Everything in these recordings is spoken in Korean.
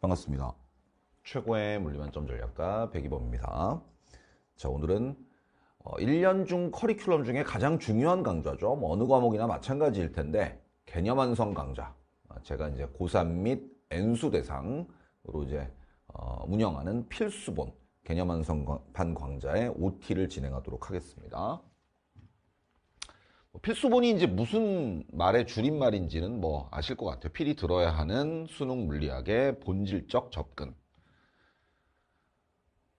반갑습니다. 최고의 물리만점 전략가 백이범입니다. 자, 오늘은 1년 어, 중 커리큘럼 중에 가장 중요한 강좌죠. 뭐 어느 과목이나 마찬가지일 텐데 개념 완성 강좌. 아, 제가 이제 고3 및 N수 대상으로 이제 어, 운영하는 필수본 개념 완성판 강좌의 OT를 진행하도록 하겠습니다. 뭐 필수본이 이제 무슨 말의 줄임말인지는 뭐 아실 것 같아요. 필히 들어야 하는 수능 물리학의 본질적 접근.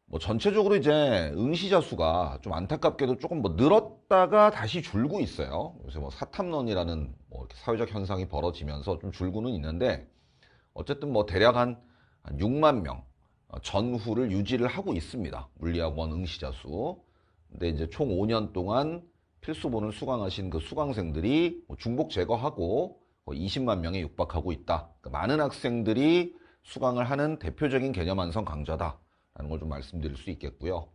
뭐 전체적으로 이제 응시자 수가 좀 안타깝게도 조금 뭐 늘었다가 다시 줄고 있어요. 요새 뭐 사탐론이라는 뭐 이렇게 사회적 현상이 벌어지면서 좀 줄고는 있는데 어쨌든 뭐 대략 한 6만 명 어, 전후를 유지를 하고 있습니다. 물리학원 응시자 수. 근데 이제 총 5년 동안 필수 보는 수강하신 그 수강생들이 뭐 중복 제거하고 20만 명에 육박하고 있다. 그러니까 많은 학생들이 수강을 하는 대표적인 개념 완성 강좌다라는 걸 좀 말씀드릴 수 있겠고요.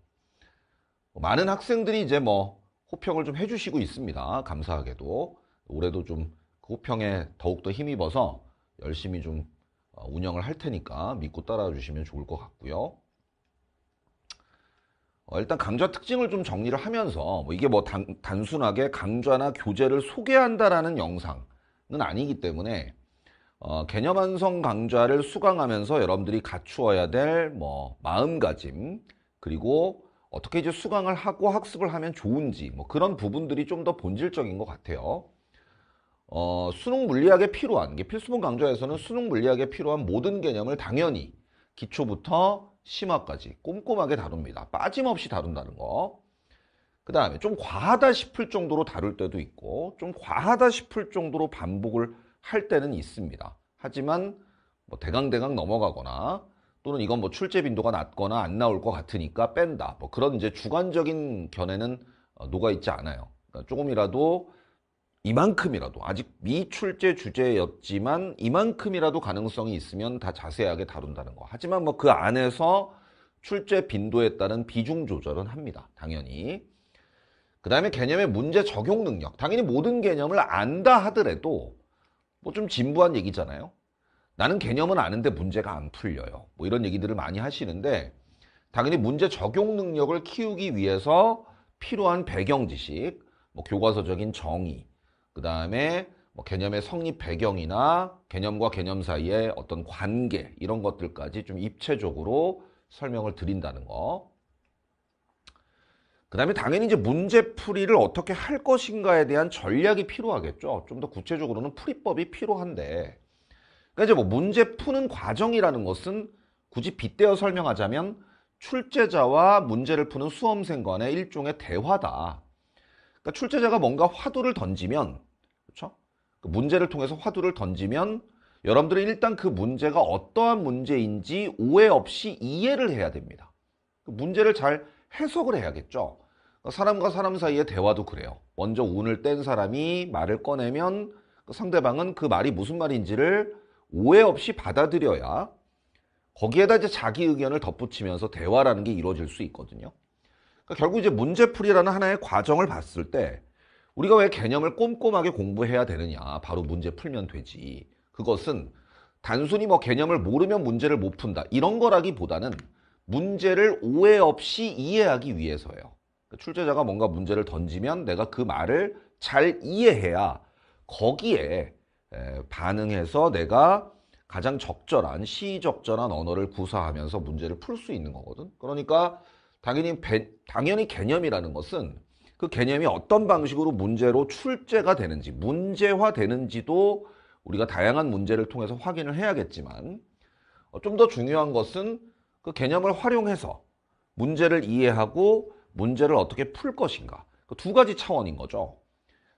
많은 학생들이 이제 뭐 호평을 좀 해주시고 있습니다. 감사하게도 올해도 좀그 호평에 더욱더 힘입어서 열심히 좀 어, 운영을 할 테니까 믿고 따라와 주시면 좋을 것 같고요. 어, 일단 강좌 특징을 좀 정리를 하면서 뭐 이게 뭐 단, 단순하게 강좌나 교재를 소개한다라는 영상은 아니기 때문에 어, 개념 완성 강좌를 수강하면서 여러분들이 갖추어야 될 뭐 마음가짐 그리고 어떻게 이제 수강을 하고 학습을 하면 좋은지 뭐 그런 부분들이 좀 더 본질적인 것 같아요. 어, 수능 물리학에 필요한 게 필수본 강좌에서는 수능 물리학에 필요한 모든 개념을 당연히 기초부터 심화까지 꼼꼼하게 다룹니다. 빠짐없이 다룬다는 거. 그 다음에 좀 과하다 싶을 정도로 다룰 때도 있고 좀 과하다 싶을 정도로 반복을 할 때는 있습니다. 하지만 뭐 대강대강 넘어가거나 또는 이건 뭐 출제 빈도가 낮거나 안 나올 것 같으니까 뺀다. 뭐 그런 이제 주관적인 견해는 어, 녹아 있지 않아요. 그러니까 조금이라도 이만큼이라도 아직 미출제 주제였지만 이만큼이라도 가능성이 있으면 다 자세하게 다룬다는 거. 하지만 뭐 그 안에서 출제 빈도에 따른 비중 조절은 합니다. 당연히. 그 다음에 개념의 문제 적용 능력. 당연히 모든 개념을 안다 하더라도 뭐 좀 진부한 얘기잖아요. 나는 개념은 아는데 문제가 안 풀려요. 뭐 이런 얘기들을 많이 하시는데 당연히 문제 적용 능력을 키우기 위해서 필요한 배경 지식, 뭐 교과서적인 정의, 그 다음에 뭐 개념의 성립 배경이나 개념과 개념 사이의 어떤 관계 이런 것들까지 좀 입체적으로 설명을 드린다는 거. 그 다음에 당연히 이제 문제풀이를 어떻게 할 것인가에 대한 전략이 필요하겠죠. 좀 더 구체적으로는 풀이법이 필요한데. 그러니까 이제 뭐 문제 푸는 과정이라는 것은 굳이 빗대어 설명하자면 출제자와 문제를 푸는 수험생 간의 일종의 대화다. 그러니까 출제자가 뭔가 화두를 던지면 그렇죠? 그 문제를 통해서 화두를 던지면 여러분들은 일단 그 문제가 어떠한 문제인지 오해 없이 이해를 해야 됩니다. 그 문제를 잘 해석을 해야겠죠. 그러니까 사람과 사람 사이의 대화도 그래요. 먼저 운을 뗀 사람이 말을 꺼내면 그 상대방은 그 말이 무슨 말인지를 오해 없이 받아들여야 거기에다 이제 자기 의견을 덧붙이면서 대화라는 게 이루어질 수 있거든요. 그러니까 결국 이제 문제풀이라는 하나의 과정을 봤을 때 우리가 왜 개념을 꼼꼼하게 공부해야 되느냐. 바로 문제 풀면 되지. 그것은 단순히 뭐 개념을 모르면 문제를 못 푼다. 이런 거라기보다는 문제를 오해 없이 이해하기 위해서예요. 그러니까 출제자가 뭔가 문제를 던지면 내가 그 말을 잘 이해해야 거기에 반응해서 내가 가장 적절한 시의적절한 언어를 구사하면서 문제를 풀 수 있는 거거든. 그러니까 당연히, 배, 당연히 개념이라는 것은 그 개념이 어떤 방식으로 문제로 출제가 되는지 문제화 되는지도 우리가 다양한 문제를 통해서 확인을 해야겠지만 어, 좀더 중요한 것은 그 개념을 활용해서 문제를 이해하고 문제를 어떻게 풀 것인가 그 두 가지 차원인 거죠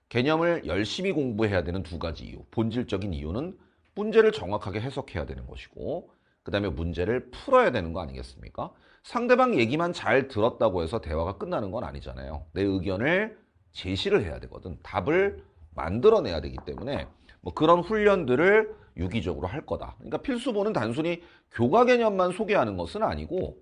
개념을 열심히 공부해야 되는 두 가지 이유 본질적인 이유는 문제를 정확하게 해석해야 되는 것이고 그 다음에 문제를 풀어야 되는 거 아니겠습니까 상대방 얘기만 잘 들었다고 해서 대화가 끝나는 건 아니잖아요. 내 의견을 제시를 해야 되거든. 답을 만들어내야 되기 때문에 뭐 그런 훈련들을 유기적으로 할 거다. 그러니까 필수본은 단순히 교과 개념만 소개하는 것은 아니고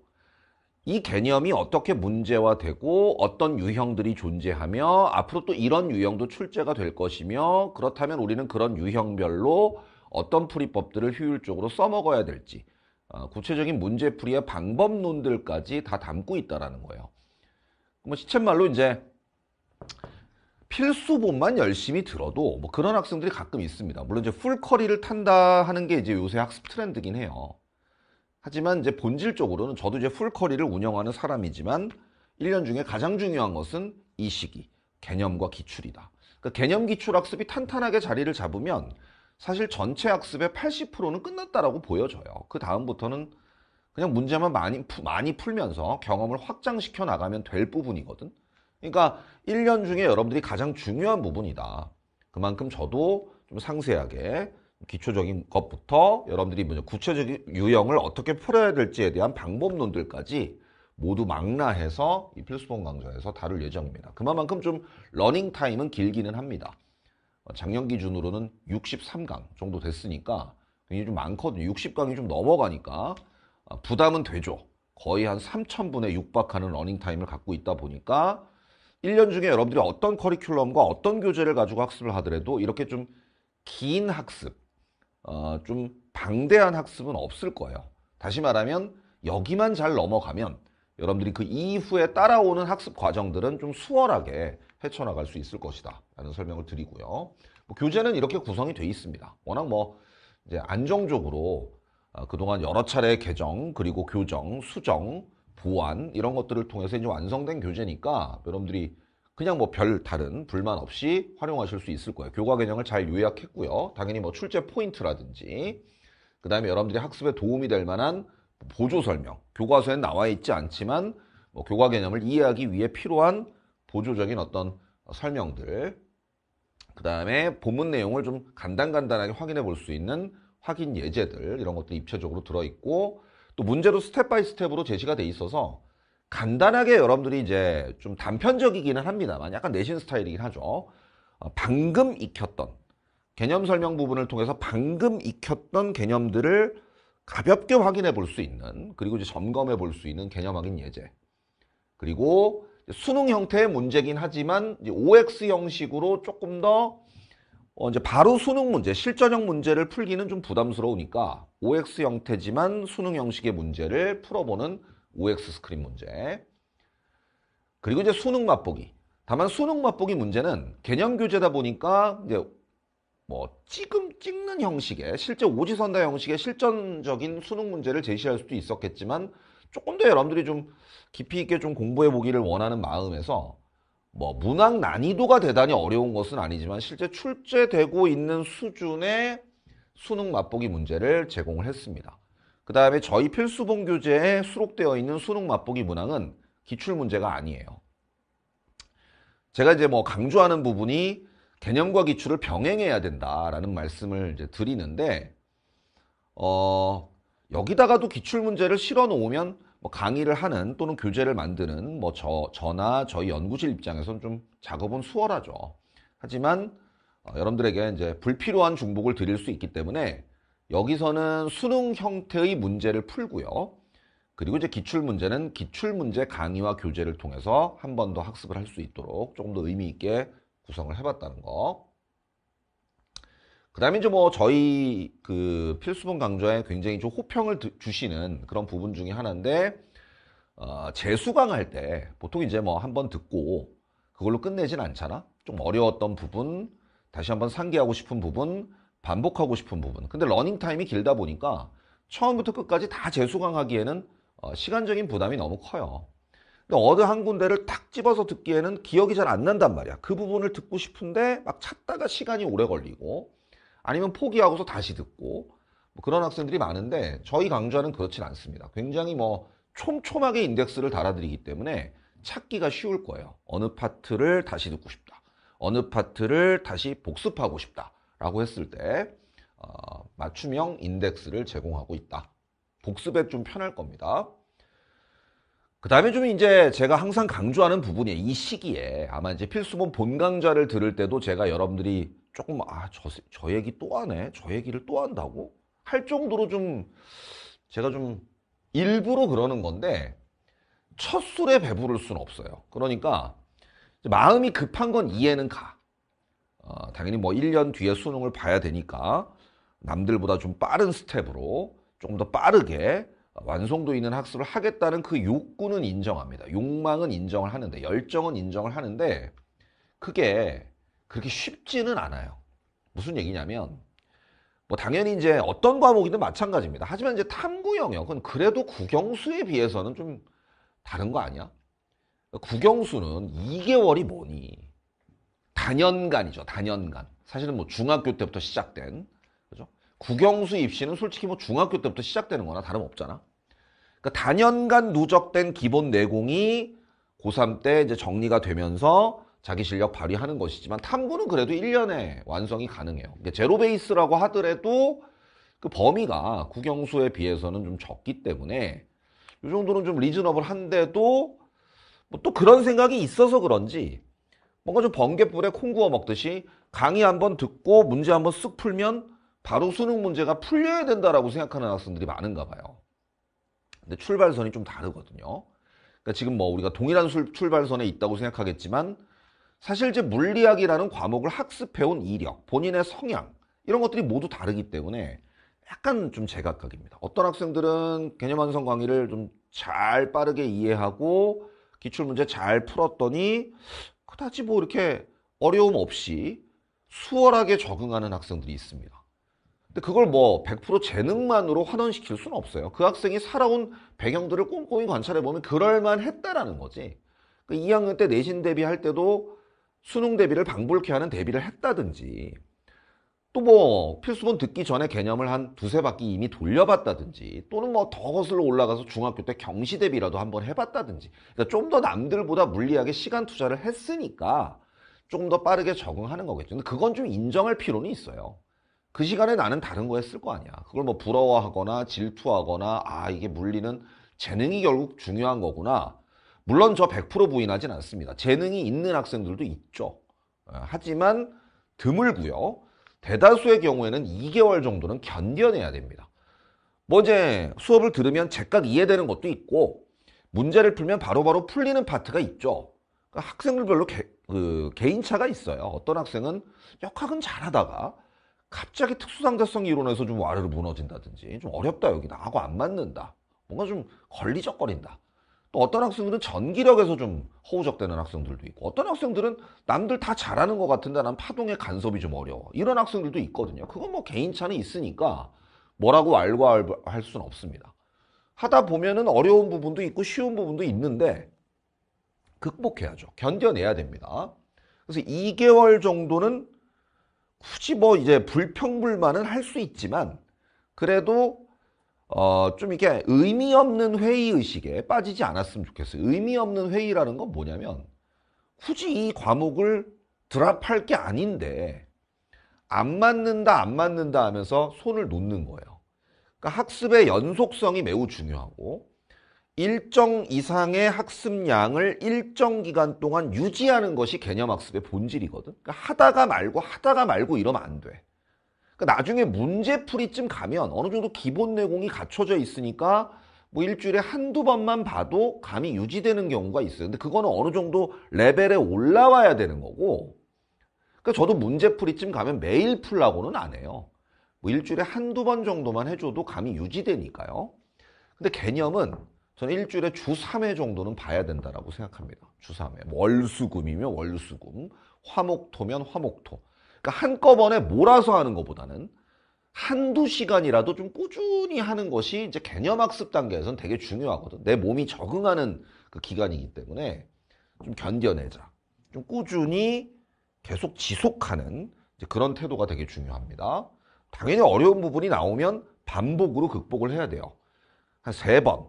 이 개념이 어떻게 문제화되고 어떤 유형들이 존재하며 앞으로 또 이런 유형도 출제가 될 것이며 그렇다면 우리는 그런 유형별로 어떤 풀이법들을 효율적으로 써먹어야 될지 어, 구체적인 문제풀이와 방법론들까지 다 담고 있다라는 거예요. 뭐 시쳇말로 이제 필수본만 열심히 들어도 뭐 그런 학생들이 가끔 있습니다. 물론 이제 풀커리를 탄다 하는 게 이제 요새 학습 트렌드긴 해요. 하지만 이제 본질적으로는 저도 이제 풀커리를 운영하는 사람이지만 1년 중에 가장 중요한 것은 이 시기 개념과 기출이다. 그러니까 개념 기출 학습이 탄탄하게 자리를 잡으면 사실 전체 학습의 80%는 끝났다라고 보여져요. 그 다음부터는 그냥 문제만 많이, 많이 풀면서 경험을 확장시켜 나가면 될 부분이거든. 그러니까 1년 중에 여러분들이 가장 중요한 부분이다. 그만큼 저도 좀 상세하게 기초적인 것부터 여러분들이 먼저 구체적인 유형을 어떻게 풀어야 될지에 대한 방법론들까지 모두 망라해서 이 필수본 강좌에서 다룰 예정입니다. 그만큼 좀 러닝 타임은 길기는 합니다. 작년 기준으로는 63강 정도 됐으니까 굉장히 좀 많거든요. 60강이 좀 넘어가니까 아, 부담은 되죠. 거의 한 3,000분에 육박하는 러닝타임을 갖고 있다 보니까 1년 중에 여러분들이 어떤 커리큘럼과 어떤 교재를 가지고 학습을 하더라도 이렇게 좀 긴 학습, 어, 좀 방대한 학습은 없을 거예요. 다시 말하면 여기만 잘 넘어가면 여러분들이 그 이후에 따라오는 학습 과정들은 좀 수월하게 헤쳐나갈 수 있을 것이다 라는 설명을 드리고요 뭐 교재는 이렇게 구성이 돼 있습니다 워낙 뭐 이제 안정적으로 아, 그동안 여러 차례 개정 그리고 교정 수정 보완 이런 것들을 통해서 이제 완성된 교재니까 여러분들이 그냥 뭐 별 다른 불만 없이 활용하실 수 있을 거예요 교과 개념을 잘 요약했고요 당연히 뭐 출제 포인트라든지 그 다음에 여러분들이 학습에 도움이 될 만한 보조 설명 교과서에 나와 있지 않지만 뭐 교과 개념을 이해하기 위해 필요한 보조적인 어떤 설명들 그 다음에 본문 내용을 좀 간단간단하게 확인해 볼 수 있는 확인 예제들 이런 것들이 입체적으로 들어있고 또 문제도 스텝 바이 스텝으로 제시가 돼 있어서 간단하게 여러분들이 이제 좀 단편적이기는 합니다만 약간 내신 스타일이긴 하죠 어, 방금 익혔던 개념 설명 부분을 통해서 방금 익혔던 개념들을 가볍게 확인해 볼 수 있는 그리고 이제 점검해 볼 수 있는 개념 확인 예제 그리고 수능 형태의 문제긴 하지만 이제 OX 형식으로 조금 더 어, 이제 바로 수능 문제, 실전형 문제를 풀기는 좀 부담스러우니까 OX 형태지만 수능 형식의 문제를 풀어보는 OX 스크린 문제. 그리고 이제 수능 맛보기. 다만 수능 맛보기 문제는 개념 교재다 보니까 이제 뭐 찍음 찍는 형식의 실제 오지선다 형식의 실전적인 수능 문제를 제시할 수도 있었겠지만 조금 더 여러분들이 좀 깊이 있게 좀 공부해 보기를 원하는 마음에서 뭐문학 난이도가 대단히 어려운 것은 아니지만 실제 출제되고 있는 수준의 수능 맛보기 문제를 제공을 했습니다. 그 다음에 저희 필수본 교재에 수록되어 있는 수능 맛보기 문항은 기출 문제가 아니에요. 제가 이제 뭐 강조하는 부분이 개념과 기출을 병행해야 된다라는 말씀을 이제 드리는데 어 여기다가도 기출 문제를 실어 놓으면 뭐 강의를 하는 또는 교재를 만드는 뭐 저, 저나 저희 연구실 입장에서는 좀 작업은 수월하죠. 하지만 어, 여러분들에게 이제 불필요한 중복을 드릴 수 있기 때문에 여기서는 수능 형태의 문제를 풀고요. 그리고 이제 기출 문제는 기출 문제 강의와 교재를 통해서 한 번 더 학습을 할 수 있도록 조금 더 의미 있게 구성을 해봤다는 거. 그다음에 이제 뭐 저희 그 필수본 강좌에 굉장히 좀 호평을 주시는 그런 부분 중에 하나인데 어, 재수강 할때 보통 이제 뭐 한 번 듣고 그걸로 끝내진 않잖아. 좀 어려웠던 부분 다시 한번 상기하고 싶은 부분 반복하고 싶은 부분. 근데 러닝 타임이 길다 보니까 처음부터 끝까지 다 재수강하기에는 어, 시간적인 부담이 너무 커요. 근데 어느 한 군데를 탁 집어서 듣기에는 기억이 잘 안 난단 말이야. 그 부분을 듣고 싶은데 막 찾다가 시간이 오래 걸리고 아니면 포기하고서 다시 듣고 뭐 그런 학생들이 많은데 저희 강좌는 그렇진 않습니다. 굉장히 뭐 촘촘하게 인덱스를 달아드리기 때문에 찾기가 쉬울 거예요. 어느 파트를 다시 듣고 싶다. 어느 파트를 다시 복습하고 싶다. 라고 했을 때 어, 맞춤형 인덱스를 제공하고 있다. 복습에 좀 편할 겁니다. 그 다음에 좀 이제 제가 항상 강조하는 부분이에요. 이 시기에 아마 이제 필수본 본강좌를 들을 때도 제가 여러분들이 조금 아 저 저 얘기 또 하네 저 얘기를 또 한다고 할 정도로 좀 제가 좀 일부러 그러는 건데 첫 술에 배부를 수는 없어요 그러니까 마음이 급한 건 이해는 가 어, 당연히 뭐 1년 뒤에 수능을 봐야 되니까 남들보다 좀 빠른 스텝으로 조금 더 빠르게 완성도 있는 학습을 하겠다는 그 욕구는 인정합니다 욕망은 인정을 하는데 열정은 인정을 하는데 그게 그렇게 쉽지는 않아요. 무슨 얘기냐면 뭐 당연히 이제 어떤 과목이든 마찬가지입니다. 하지만 이제 탐구 영역은 그래도 국영수에 비해서는 좀 다른 거 아니야? 국영수는 2개월이 뭐니? 단연간이죠. 단연간. 사실은 뭐 중학교 때부터 시작된 그죠? 국영수 입시는 솔직히 뭐 중학교 때부터 시작되는 거나 다름없잖아. 그러니까 단연간 누적된 기본 내공이 고3 때 이제 정리가 되면서 자기 실력 발휘하는 것이지만 탐구는 그래도 1년에 완성이 가능해요. 제로 베이스라고 하더라도 그 범위가 국영수에 비해서는 좀 적기 때문에 이 정도는 좀 리즈너블한데도 뭐또 그런 생각이 있어서 그런지 뭔가 좀 번개불에 콩 구워 먹듯이 강의 한번 듣고 문제 한번 쓱 풀면 바로 수능 문제가 풀려야 된다라고 생각하는 학생들이 많은가 봐요. 근데 출발선이 좀 다르거든요. 그러니까 지금 뭐 우리가 동일한 출발선에 있다고 생각하겠지만 사실 이제 물리학이라는 과목을 학습해온 이력, 본인의 성향 이런 것들이 모두 다르기 때문에 약간 좀 제각각입니다. 어떤 학생들은 개념 완성 강의를 좀 잘 빠르게 이해하고 기출 문제 잘 풀었더니 그다지 뭐 이렇게 어려움 없이 수월하게 적응하는 학생들이 있습니다. 근데 그걸 뭐 100% 재능만으로 환원시킬 수는 없어요. 그 학생이 살아온 배경들을 꼼꼼히 관찰해 보면 그럴만 했다라는 거지. 그 그러니까 2학년 때 내신 대비할 때도 수능 대비를 방불케 하는 대비를 했다든지 또 뭐 필수본 듣기 전에 개념을 한 두세 바퀴 이미 돌려봤다든지 또는 뭐 더 거슬러 올라가서 중학교 때 경시 대비라도 한번 해봤다든지 그러니까 좀 더 남들보다 물리학게 시간 투자를 했으니까 조금 더 빠르게 적응하는 거겠죠. 근데 그건 좀 인정할 필요는 있어요. 그 시간에 나는 다른 거 했을 거 아니야. 그걸 뭐 부러워하거나 질투하거나 아 이게 물리는 재능이 결국 중요한 거구나 물론 저 100% 부인하진 않습니다. 재능이 있는 학생들도 있죠. 어, 하지만 드물고요. 대다수의 경우에는 2개월 정도는 견뎌내야 됩니다. 뭐 이제 수업을 들으면 제각 이해되는 것도 있고 문제를 풀면 바로바로 바로 풀리는 파트가 있죠. 그러니까 학생들별로 개, 그 개인차가 있어요. 어떤 학생은 역학은 잘하다가 갑자기 특수상대성 이론에서 좀 와르르 무너진다든지 좀 어렵다 여기나 하고 안 맞는다. 뭔가 좀 걸리적거린다. 또 어떤 학생들은 전기력에서 좀 허우적대는 학생들도 있고 어떤 학생들은 남들 다 잘하는 것 같은데 난 파동의 간섭이 좀 어려워 이런 학생들도 있거든요 그건 뭐 개인차는 있으니까 뭐라고 알가할 수는 없습니다 하다 보면은 어려운 부분도 있고 쉬운 부분도 있는데 극복해야죠 견뎌내야 됩니다 그래서 2개월 정도는 굳이 뭐 이제 불평불만은 할 수 있지만 그래도 어, 좀 이렇게 의미 없는 회의 의식에 빠지지 않았으면 좋겠어요. 의미 없는 회의라는 건 뭐냐면 굳이 이 과목을 드랍할 게 아닌데 안 맞는다 안 맞는다 하면서 손을 놓는 거예요. 그러니까 학습의 연속성이 매우 중요하고 일정 이상의 학습량을 일정 기간 동안 유지하는 것이 개념 학습의 본질이거든. 그러니까 하다가 말고 하다가 말고 이러면 안 돼. 그러니까 나중에 문제풀이쯤 가면 어느 정도 기본 내공이 갖춰져 있으니까 뭐 일주일에 한두 번만 봐도 감이 유지되는 경우가 있어요. 근데 그거는 어느 정도 레벨에 올라와야 되는 거고 그러니까 저도 문제풀이쯤 가면 매일 풀라고는 안 해요. 뭐 일주일에 한두 번 정도만 해줘도 감이 유지되니까요. 근데 개념은 저는 일주일에 주 3회 정도는 봐야 된다라고 생각합니다. 주 3회. 뭐 월수금이면 월수금, 화목토면 화목토. 그러니까 한꺼번에 몰아서 하는 것보다는 한두 시간이라도 좀 꾸준히 하는 것이 이제 개념 학습 단계에서는 되게 중요하거든. 내 몸이 적응하는 그 기간이기 때문에 좀 견뎌내자. 좀 꾸준히 계속 지속하는 그런 태도가 되게 중요합니다. 당연히 어려운 부분이 나오면 반복으로 극복을 해야 돼요. 한 세 번,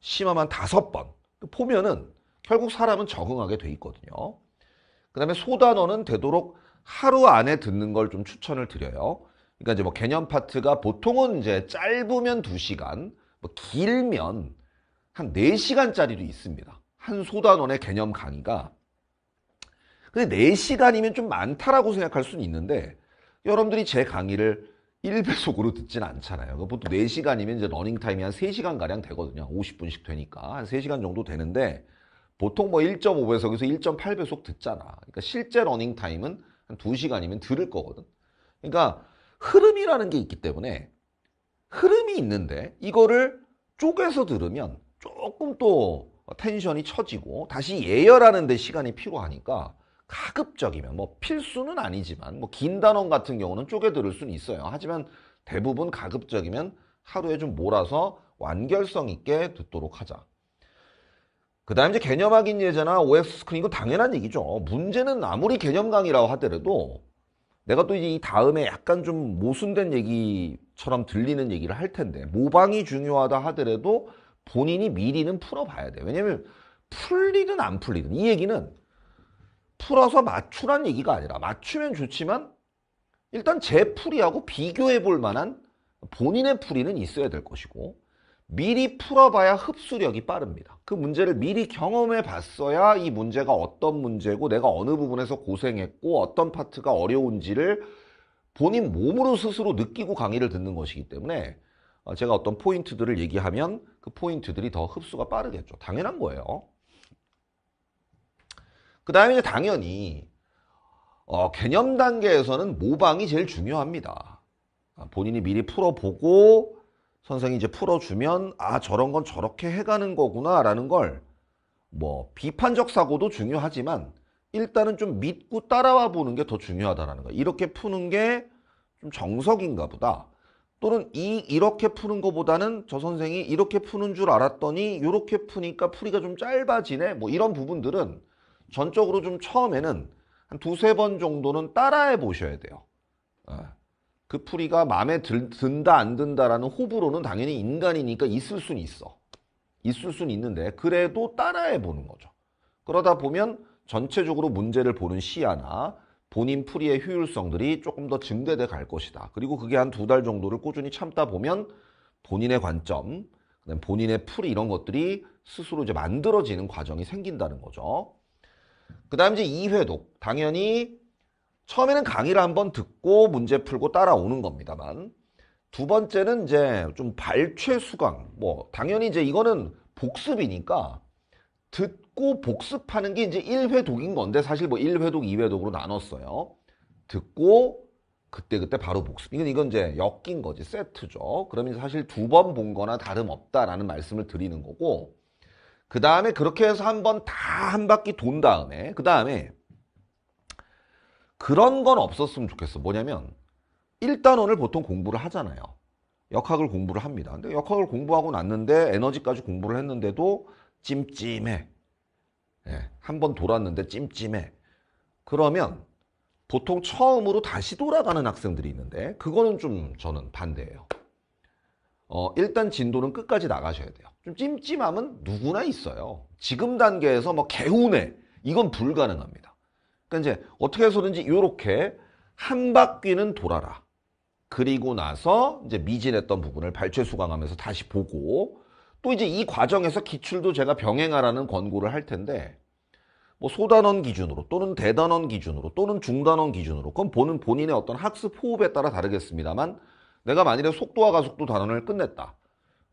심하면 다섯 번. 그 보면은 결국 사람은 적응하게 돼 있거든요. 그 다음에 소단어는 되도록 하루 안에 듣는 걸 좀 추천을 드려요. 그러니까 이제 뭐 개념 파트가 보통은 이제 짧으면 2시간, 뭐 길면 한 4시간짜리도 있습니다. 한 소단원의 개념 강의가. 근데 4시간이면 좀 많다라고 생각할 수는 있는데 여러분들이 제 강의를 1배속으로 듣진 않잖아요. 그러니까 보통 4시간이면 이제 러닝타임이 한 3시간가량 되거든요. 50분씩 되니까. 한 3시간 정도 되는데 보통 뭐 1.5배속에서 1.8배속 듣잖아. 그러니까 실제 러닝타임은 한 2시간이면 들을 거거든. 그러니까 흐름이라는 게 있기 때문에 흐름이 있는데 이거를 쪼개서 들으면 조금 또 텐션이 처지고 다시 예열하는 데 시간이 필요하니까 가급적이면 뭐 필수는 아니지만 뭐 긴 단원 같은 경우는 쪼개 들을 수는 있어요. 하지만 대부분 가급적이면 하루에 좀 몰아서 완결성 있게 듣도록 하자. 그 다음에 이제 개념 확인 예제나 OX 스크린 이건 당연한 얘기죠. 문제는 아무리 개념 강의라고 하더라도 내가 또이이 다음에 약간 좀 모순된 얘기처럼 들리는 얘기를 할 텐데 모방이 중요하다 하더라도 본인이 미리는 풀어봐야 돼. 왜냐면 풀리든 안 풀리든 이 얘기는 풀어서 맞추란 얘기가 아니라 맞추면 좋지만 일단 제 풀이하고 비교해 볼 만한 본인의 풀이는 있어야 될 것이고 미리 풀어봐야 흡수력이 빠릅니다. 그 문제를 미리 경험해 봤어야 이 문제가 어떤 문제고 내가 어느 부분에서 고생했고 어떤 파트가 어려운지를 본인 몸으로 스스로 느끼고 강의를 듣는 것이기 때문에 어, 제가 어떤 포인트들을 얘기하면 그 포인트들이 더 흡수가 빠르겠죠. 당연한 거예요. 그 다음에 이제 당연히 어, 개념 단계에서는 모방이 제일 중요합니다. 아, 본인이 미리 풀어보고 선생이 이제 풀어주면 아 저런 건 저렇게 해가는 거구나 라는 걸 뭐 비판적 사고도 중요하지만 일단은 좀 믿고 따라와 보는 게 더 중요하다라는 거 이렇게 푸는 게 좀 정석인가 보다 또는 이 이렇게 푸는 거보다는 저 선생이 이렇게 푸는 줄 알았더니 이렇게 푸니까 풀이가 좀 짧아지네 뭐 이런 부분들은 전적으로 좀 처음에는 한 두세 번 정도는 따라해 보셔야 돼요 아, 그 풀이가 마음에 들, 든다 안 든다라는 호불호는 당연히 인간이니까 있을 순 있어. 있을 순 있는데 그래도 따라해 보는 거죠. 그러다 보면 전체적으로 문제를 보는 시야나 본인 풀이의 효율성들이 조금 더 증대돼 갈 것이다. 그리고 그게 한 두 달 정도를 꾸준히 참다 보면 본인의 관점, 본인의 풀이 이런 것들이 스스로 이제 만들어지는 과정이 생긴다는 거죠. 그 다음 이제 2회독. 당연히 처음에는 강의를 한번 듣고 문제 풀고 따라오는 겁니다만 두 번째는 이제 좀 발췌 수강 뭐 당연히 이제 이거는 복습이니까 듣고 복습하는 게 이제 1회독인 건데 사실 뭐 1회독, 2회독으로 나눴어요. 듣고 그때그때 그때 바로 복습. 이건 이건 이제 엮인 거지 세트죠. 그러면 사실 두 번 본 거나 다름없다라는 말씀을 드리는 거고 그 다음에 그렇게 해서 한번다 한 바퀴 돈 다음에 그 다음에 그런 건 없었으면 좋겠어. 뭐냐면 1단원을 보통 공부를 하잖아요. 역학을 공부를 합니다. 근데 역학을 공부하고 났는데 에너지까지 공부를 했는데도 찜찜해. 예, 한 번 돌았는데 찜찜해. 그러면 보통 처음으로 다시 돌아가는 학생들이 있는데 그거는 좀 저는 반대예요. 어, 일단 진도는 끝까지 나가셔야 돼요. 좀 찜찜함은 누구나 있어요. 지금 단계에서 뭐 개운해. 이건 불가능합니다. 그러니까 이제 어떻게 해서든지 이렇게 한 바퀴는 돌아라. 그리고 나서 이제 미진했던 부분을 발췌 수강하면서 다시 보고 또 이제 이 과정에서 기출도 제가 병행하라는 권고를 할 텐데 뭐 소단원 기준으로 또는 대단원 기준으로 또는 중단원 기준으로 그건 보는 본인의 어떤 학습 호흡에 따라 다르겠습니다만 내가 만일에 속도와 가속도 단원을 끝냈다.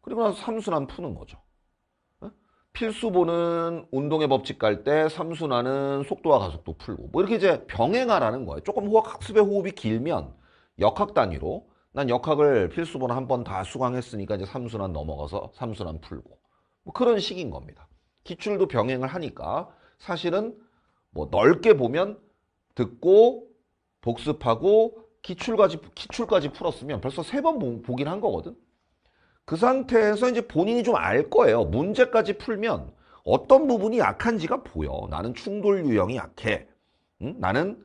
그리고 나서 삼순환 푸는 거죠. 필수보는 운동의 법칙 갈 때 삼순환은 속도와 가속도 풀고 뭐 이렇게 이제 병행하라는 거예요. 조금 호흡 학습의 호흡이 길면 역학 단위로 난 역학을 필수보는 한번 다 수강했으니까 이제 삼순환 넘어가서 삼순환 풀고 뭐 그런 식인 겁니다. 기출도 병행을 하니까 사실은 뭐 넓게 보면 듣고 복습하고 기출까지 기출까지 풀었으면 벌써 세 번 보긴 한 거거든. 그 상태에서 이제 본인이 좀 알 거예요. 문제까지 풀면 어떤 부분이 약한지가 보여. 나는 충돌 유형이 약해. 응? 나는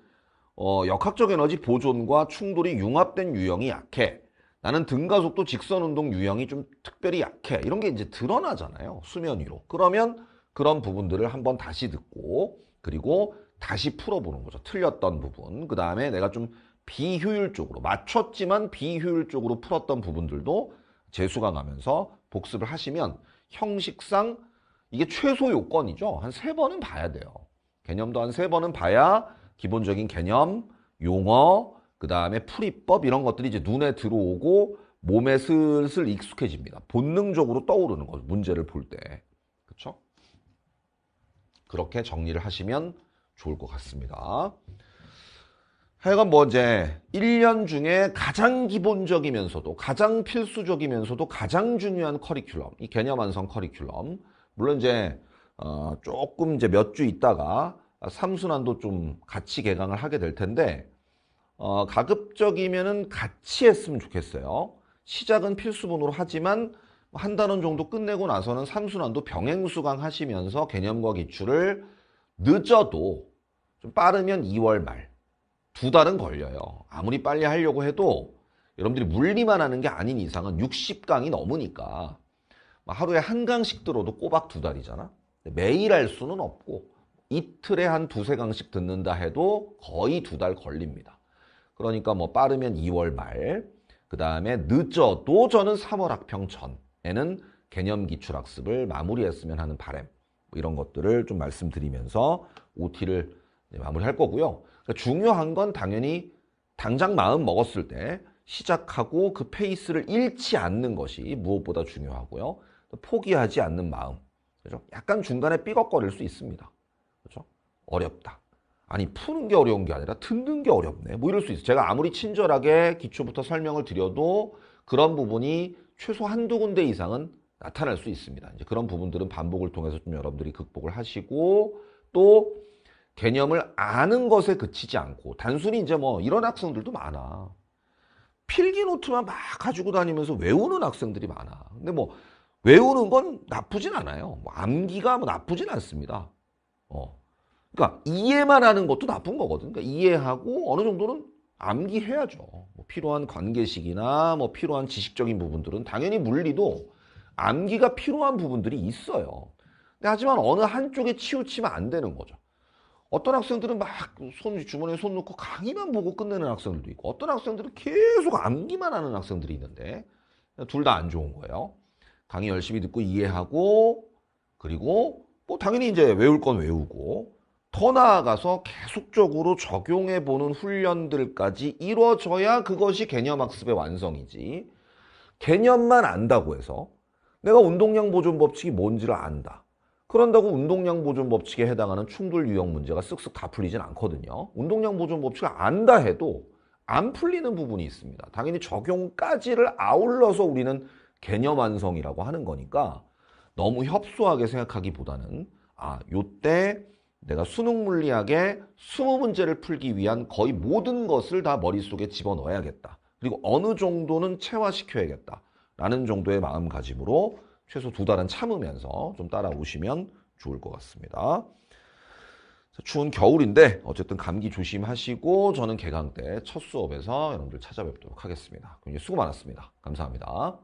어, 역학적 에너지 보존과 충돌이 융합된 유형이 약해. 나는 등가속도 직선 운동 유형이 좀 특별히 약해. 이런 게 이제 드러나잖아요. 수면 위로. 그러면 그런 부분들을 한번 다시 듣고 그리고 다시 풀어보는 거죠. 틀렸던 부분. 그 다음에 내가 좀 비효율적으로 맞췄지만 비효율적으로 풀었던 부분들도 재수가 나면서 복습을 하시면 형식상 이게 최소 요건이죠. 한 세 번은 봐야 돼요. 개념도 한 세 번은 봐야 기본적인 개념, 용어, 그 다음에 풀이법 이런 것들이 이제 눈에 들어오고 몸에 슬슬 익숙해집니다. 본능적으로 떠오르는 거죠. 문제를 볼 때. 그렇죠? 그렇게 정리를 하시면 좋을 것 같습니다. 하여간 뭐 이제 1년 중에 가장 기본적이면서도 가장 필수적이면서도 가장 중요한 커리큘럼 이 개념 완성 커리큘럼 물론 이제 어 조금 이제 몇 주 있다가 3순환도좀 같이 개강을 하게 될 텐데 어 가급적이면은 같이 했으면 좋겠어요 시작은 필수본으로 하지만 한 단원 정도 끝내고 나서는 3순환도 병행 수강하시면서 개념과 기출을 늦어도 좀 빠르면 2월 말두 달은 걸려요. 아무리 빨리 하려고 해도 여러분들이 물리만 하는 게 아닌 이상은 60강이 넘으니까 하루에 한 강씩 들어도 꼬박 두 달이잖아. 매일 할 수는 없고 이틀에 한 두세 강씩 듣는다 해도 거의 두 달 걸립니다. 그러니까 뭐 빠르면 2월 말, 그 다음에 늦어도 저는 3월 학평 전에는 개념 기출학습을 마무리했으면 하는 바램 뭐 이런 것들을 좀 말씀드리면서 OT를 마무리할 거고요. 그러니까 중요한 건 당연히 당장 마음 먹었을 때 시작하고 그 페이스를 잃지 않는 것이 무엇보다 중요하고요. 포기하지 않는 마음. 그죠? 약간 중간에 삐걱거릴 수 있습니다. 그죠? 어렵다. 아니 푸는 게 어려운 게 아니라 듣는 게 어렵네. 뭐 이럴 수 있어요. 제가 아무리 친절하게 기초부터 설명을 드려도 그런 부분이 최소 한두 군데 이상은 나타날 수 있습니다. 이제 그런 부분들은 반복을 통해서 좀 여러분들이 극복을 하시고 또 개념을 아는 것에 그치지 않고 단순히 이제 뭐 이런 학생들도 많아. 필기 노트만 막 가지고 다니면서 외우는 학생들이 많아. 근데 뭐 외우는 건 나쁘진 않아요. 뭐 암기가 뭐 나쁘진 않습니다. 어. 그러니까 이해만 하는 것도 나쁜 거거든. 그러니까 이해하고 어느 정도는 암기해야죠. 뭐 필요한 관계식이나 뭐 필요한 지식적인 부분들은 당연히 물리도 암기가 필요한 부분들이 있어요. 하지만 어느 한쪽에 치우치면 안 되는 거죠. 어떤 학생들은 막손 주머니에 손놓고 강의만 보고 끝내는 학생들도 있고 어떤 학생들은 계속 암기만 하는 학생들이 있는데 둘 다 안 좋은 거예요. 강의 열심히 듣고 이해하고 그리고 뭐 당연히 이제 외울 건 외우고 더 나아가서 계속적으로 적용해 보는 훈련들까지 이루어져야 그것이 개념 학습의 완성이지 개념만 안다고 해서 내가 운동량 보존 법칙이 뭔지를 안다. 그런다고 운동량 보존 법칙에 해당하는 충돌 유형 문제가 쓱쓱 다 풀리진 않거든요. 운동량 보존 법칙을 안다 해도 안 풀리는 부분이 있습니다. 당연히 적용까지를 아울러서 우리는 개념 완성이라고 하는 거니까 너무 협소하게 생각하기보다는 아, 요때 내가 수능 물리학의 20문제를 풀기 위한 거의 모든 것을 다 머릿속에 집어넣어야겠다. 그리고 어느 정도는 체화시켜야겠다. 라는 정도의 마음가짐으로 최소 두 달은 참으면서 좀 따라오시면 좋을 것 같습니다. 추운 겨울인데 어쨌든 감기 조심하시고 저는 개강 때 첫 수업에서 여러분들 찾아뵙도록 하겠습니다. 수고 많았습니다. 감사합니다.